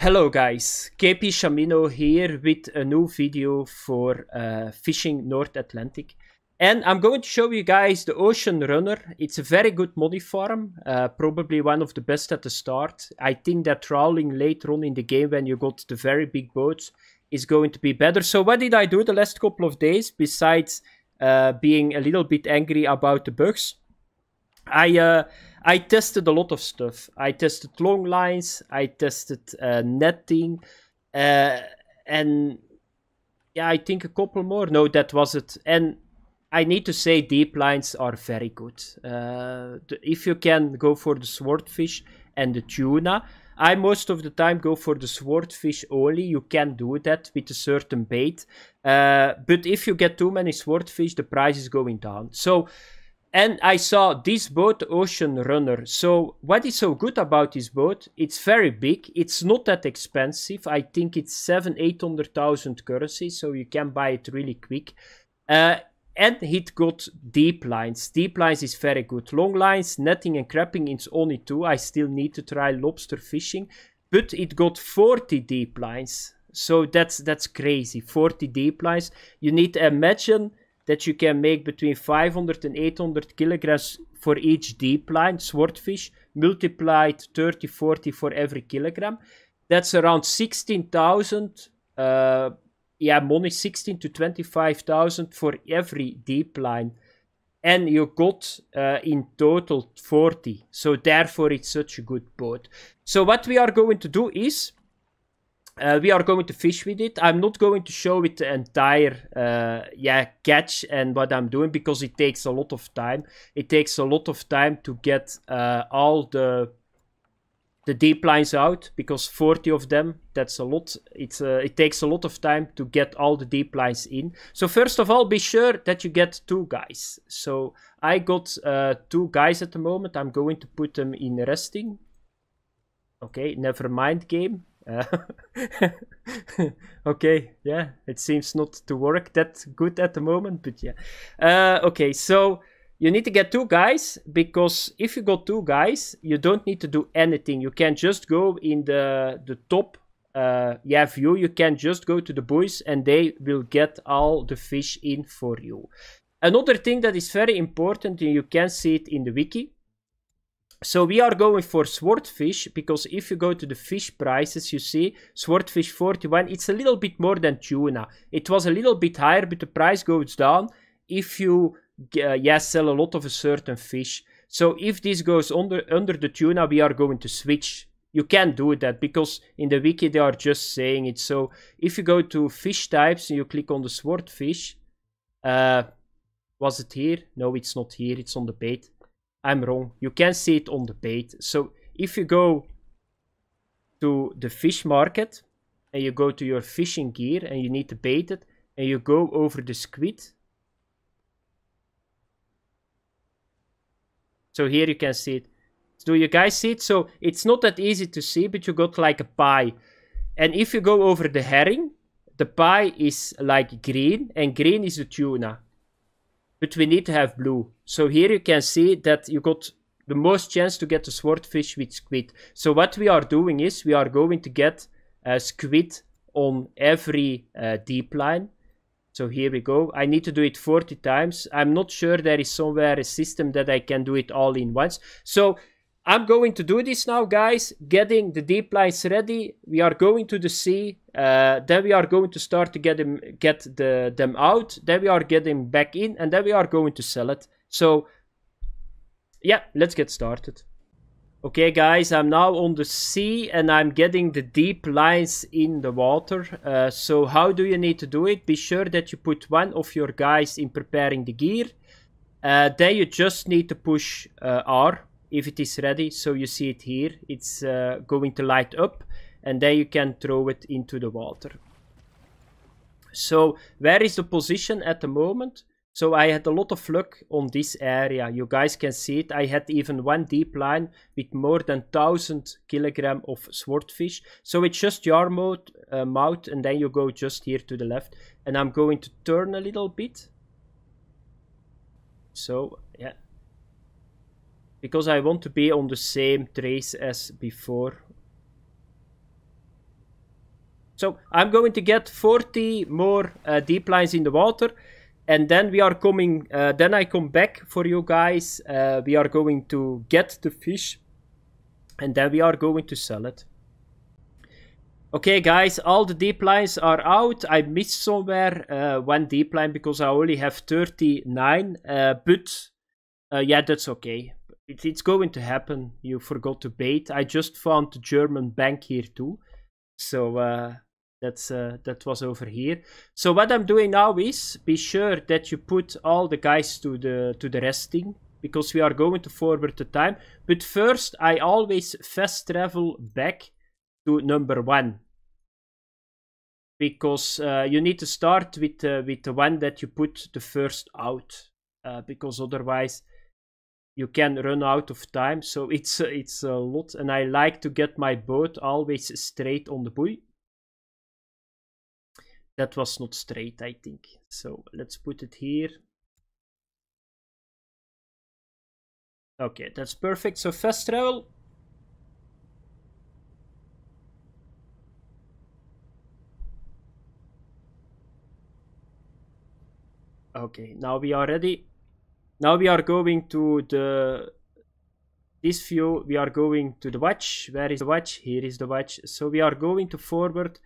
Hello guys, KP Shamino here with a new video for uh, Fishing North Atlantic. And I'm going to show you guys the Ocean Runner. It's a very good money farm, uh, probably one of the best at the start. I think that trawling later on in the game when you got the very big boats is going to be better. So what did I do the last couple of days besides uh, being a little bit angry about the bugs? I uh, I tested a lot of stuff. I tested long lines. I tested uh, netting, uh, and yeah, I think a couple more. No, that was it. And I need to say deep lines are very good. Uh, if you can go for the swordfish and the tuna, I most of the time go for the swordfish only. You can do that with a certain bait. Uh, but if you get too many swordfish, the price is going down. So and I saw this boat, Ocean Runner. So what is so good about this boat? It's very big. It's not that expensive. I think it's seven, eight hundred thousand currency. So you can buy it really quick. Uh, and it got deep lines. Deep lines is very good. Long lines, netting and crapping, it's only two. I still need to try lobster fishing. But it got 40 deep lines. So that's that's crazy. 40 deep lines. You need to imagine that you can make between 500 and 800 kilograms for each deep line swordfish, multiplied 30, 40 for every kilogram. That's around 16,000. Uh, yeah, money 16 to 25,000 for every deep line. And you got uh, in total 40. So therefore, it's such a good boat. So what we are going to do is uh, we are going to fish with it. I'm not going to show it the entire uh, yeah catch and what I'm doing because it takes a lot of time. It takes a lot of time to get uh, all the the deep lines out because 40 of them that's a lot it's uh, it takes a lot of time to get all the deep lines in so first of all be sure that you get two guys so i got uh, two guys at the moment i'm going to put them in resting okay never mind game uh, okay, yeah, it seems not to work that good at the moment, but yeah. Uh, okay, so you need to get two guys because if you got two guys, you don't need to do anything. You can just go in the the top uh, yeah view. You can just go to the boys, and they will get all the fish in for you. Another thing that is very important, and you can see it in the wiki, so we are going for swordfish because if you go to the fish prices, you see swordfish 41, it's a little bit more than tuna. It was a little bit higher, but the price goes down if you uh, yeah, sell a lot of a certain fish. So if this goes under, under the tuna, we are going to switch. You can do that because in the wiki they are just saying it. So if you go to fish types and you click on the swordfish, uh, was it here? No, it's not here. It's on the bait. I'm wrong. You can see it on the bait. So if you go to the fish market and you go to your fishing gear and you need to bait it and you go over the squid. So here you can see it. Do you guys see it? So it's not that easy to see, but you got like a pie. And if you go over the herring, the pie is like green and green is the tuna but we need to have blue. So here you can see that you got the most chance to get the swordfish with squid. So what we are doing is we are going to get a squid on every uh, deep line. So here we go. I need to do it 40 times. I'm not sure there is somewhere a system that I can do it all in once. So I'm going to do this now, guys. Getting the deep lines ready. We are going to the sea. Uh, then we are going to start to get them, get the, them out. Then we are getting back in, and then we are going to sell it. So, yeah, let's get started. Okay, guys, I'm now on the sea and I'm getting the deep lines in the water. Uh, so how do you need to do it? Be sure that you put one of your guys in preparing the gear. Uh, then you just need to push uh, R if it is ready. So you see it here. It's uh, going to light up and then you can throw it into the water. So where is the position at the moment? So I had a lot of luck on this area. You guys can see it. I had even one deep line with more than 1000 kilogram of swordfish. So it's just your mode, uh, mouth and then you go just here to the left. And I'm going to turn a little bit. So, yeah. Because I want to be on the same trace as before. So I'm going to get 40 more uh, deep lines in the water. And then we are coming, uh, then I come back for you guys. Uh, we are going to get the fish and then we are going to sell it. Okay guys, all the deep lines are out. I missed somewhere uh, one deep line because I only have 39, uh, but uh, yeah, that's okay. It, it's going to happen. You forgot to bait. I just found the German bank here too. So uh, that's uh, that was over here. So what I'm doing now is be sure that you put all the guys to the to the resting because we are going to forward the time. But first, I always fast travel back to number one because uh, you need to start with uh, with the one that you put the first out uh, because otherwise you can run out of time so it's it's a lot and i like to get my boat always straight on the buoy that was not straight, I think. So let's put it here. Okay, that's perfect. So fast travel. Okay, now we are ready. Now we are going to the this view. We are going to the watch. Where is the watch? Here is the watch. So we are going to forward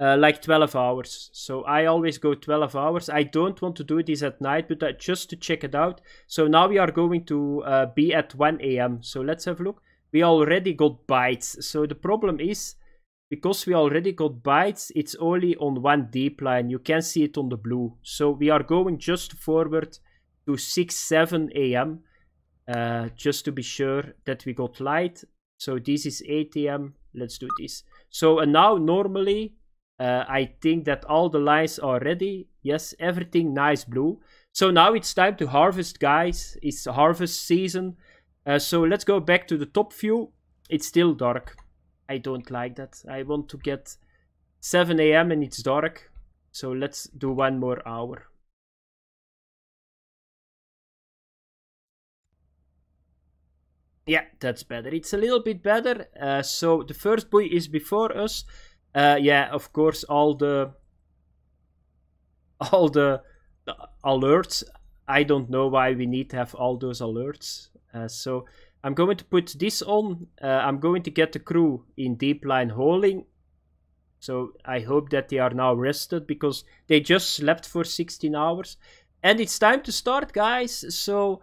uh, like 12 hours. So I always go 12 hours. I don't want to do this at night, but I, uh, just to check it out. So now we are going to uh, be at 1 a.m. So let's have a look. We already got bytes. So the problem is because we already got bytes, it's only on one deep line. You can see it on the blue. So we are going just forward to 6, 7 a.m. Uh, just to be sure that we got light. So this is 8 a.m. Let's do this. So and now normally uh, I think that all the lines are ready. Yes, everything nice blue. So now it's time to harvest, guys. It's harvest season. Uh, so let's go back to the top view. It's still dark. I don't like that. I want to get 7 a.m. and it's dark. So let's do one more hour. Yeah, that's better. It's a little bit better. Uh, so the first buoy is before us. Uh, yeah, of course, all the all the, the, alerts. I don't know why we need to have all those alerts. Uh, so I'm going to put this on. Uh, I'm going to get the crew in deep line hauling. So I hope that they are now rested because they just slept for 16 hours. And it's time to start, guys. So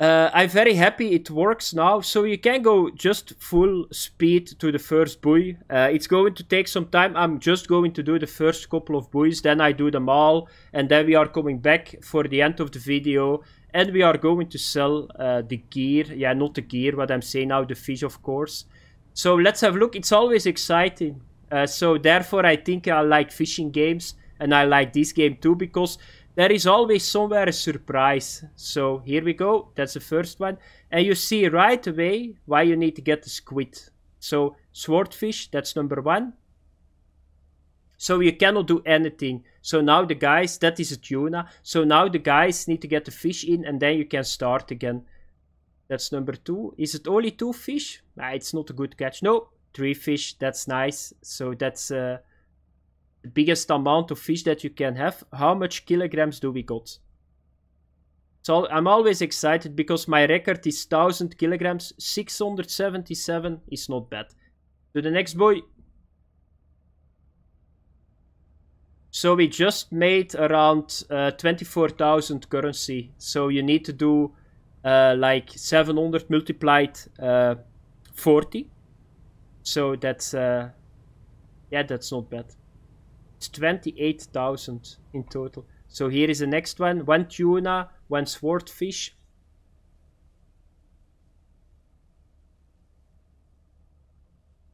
uh, I'm very happy it works now, so you can go just full speed to the first buoy. Uh, it's going to take some time. I'm just going to do the first couple of buoys, then I do them all, and then we are coming back for the end of the video, and we are going to sell uh, the gear. Yeah, not the gear, what I'm saying now, the fish, of course. So let's have a look. It's always exciting. Uh, so therefore, I think I like fishing games, and I like this game too, because there is always somewhere a surprise. So here we go, that's the first one. And you see right away why you need to get the squid. So swordfish, that's number one. So you cannot do anything. So now the guys, that is a tuna. So now the guys need to get the fish in and then you can start again. That's number two. Is it only two fish? Nah, it's not a good catch. No, three fish, that's nice. So that's... Uh, biggest amount of fish that you can have. How much kilograms do we got? So I'm always excited because my record is 1000 kilograms. 677 is not bad. To the next boy. So we just made around uh, 24,000 currency. So you need to do uh, like 700 multiplied uh, 40. So that's, uh, yeah, that's not bad. It's 28,000 in total. So here is the next one. One tuna, one swordfish.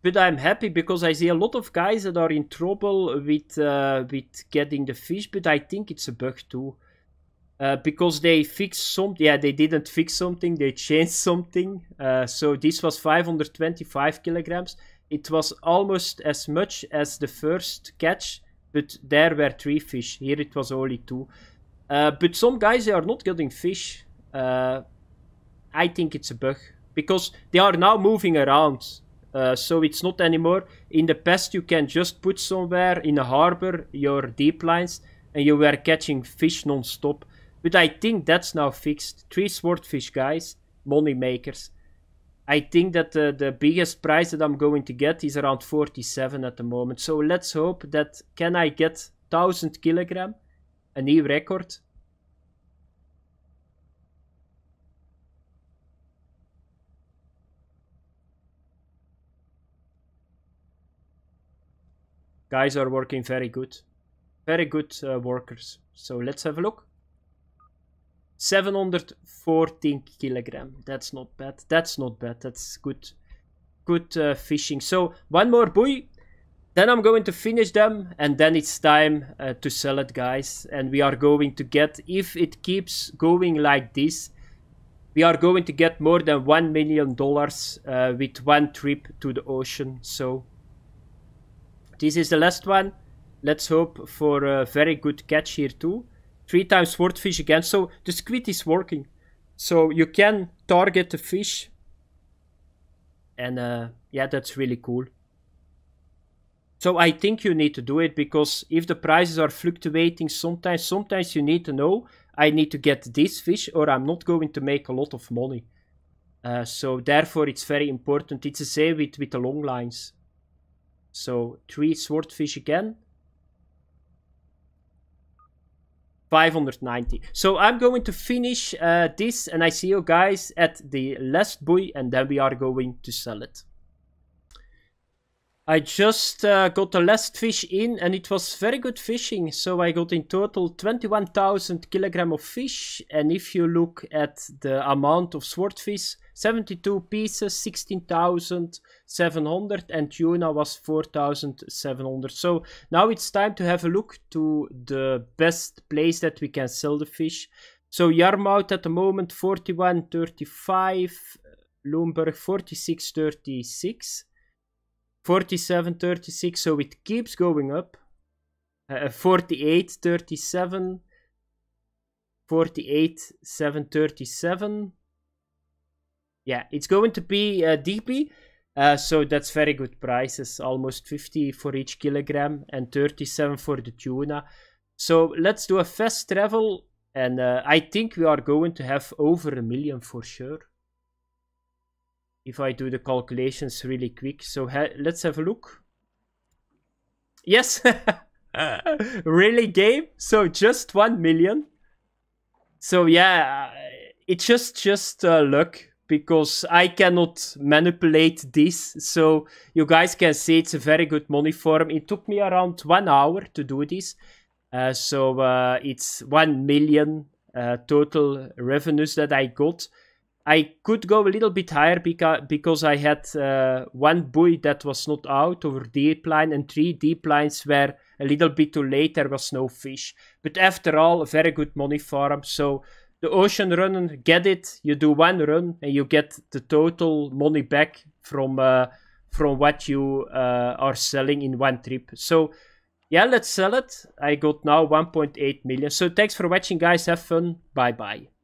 But I'm happy because I see a lot of guys that are in trouble with, uh, with getting the fish. But I think it's a bug too. Uh, because they fixed something. Yeah, they didn't fix something. They changed something. Uh, so this was 525 kilograms. It was almost as much as the first catch, but there were three fish. Here it was only two. Uh, but some guys they are not getting fish. Uh, I think it's a bug because they are now moving around. Uh, so it's not anymore. In the past, you can just put somewhere in a harbor your deep lines, and you were catching fish non-stop. But I think that's now fixed. Three swordfish guys, money makers. I think that the, the biggest price that I'm going to get is around 47 at the moment. So let's hope that can I get 1000 kilogram, a new record. Guys are working very good. Very good uh, workers. So let's have a look. 714 kilogram. That's not bad. That's not bad. That's good, good uh, fishing. So one more buoy. Then I'm going to finish them and then it's time uh, to sell it guys. And we are going to get, if it keeps going like this, we are going to get more than $1 million uh, with one trip to the ocean. So this is the last one. Let's hope for a very good catch here too three times swordfish again. So the squid is working. So you can target the fish. And uh, yeah, that's really cool. So I think you need to do it because if the prices are fluctuating sometimes, sometimes you need to know I need to get this fish or I'm not going to make a lot of money. Uh, so therefore it's very important. It's the same with, with the long lines. So three swordfish again. 590. So I'm going to finish uh, this and I see you guys at the last buoy and then we are going to sell it. I just uh, got the last fish in and it was very good fishing. So I got in total 21,000 kilogram of fish. And if you look at the amount of swordfish, 72 pieces, 16,700 and tuna was 4,700. So now it's time to have a look to the best place that we can sell the fish. So Yarmouth at the moment 41.35, Loomberg 46.36. 47, 36, so it keeps going up. Uh, uh 48, 37, 48, 737. Yeah, it's going to be uh, DP. Uh, so that's very good prices, almost 50 for each kilogram and 37 for the tuna. So let's do a fast travel and uh, I think we are going to have over a million for sure if I do the calculations really quick. So ha let's have a look. Yes! really, game? So just 1 million? So yeah, uh, it's just, just uh, luck because I cannot manipulate this. So you guys can see it's a very good money form. It took me around one hour to do this. Uh, so uh, it's 1 million uh, total revenues that I got. I could go a little bit higher beca because I had uh, one buoy that was not out over deep line and three deep lines where a little bit too late there was no fish. But after all, a very good money farm. So the ocean runner, get it. You do one run and you get the total money back from uh, from what you uh, are selling in one trip. So yeah, let's sell it. I got now 1.8 million. So thanks for watching, guys. Have fun. Bye bye.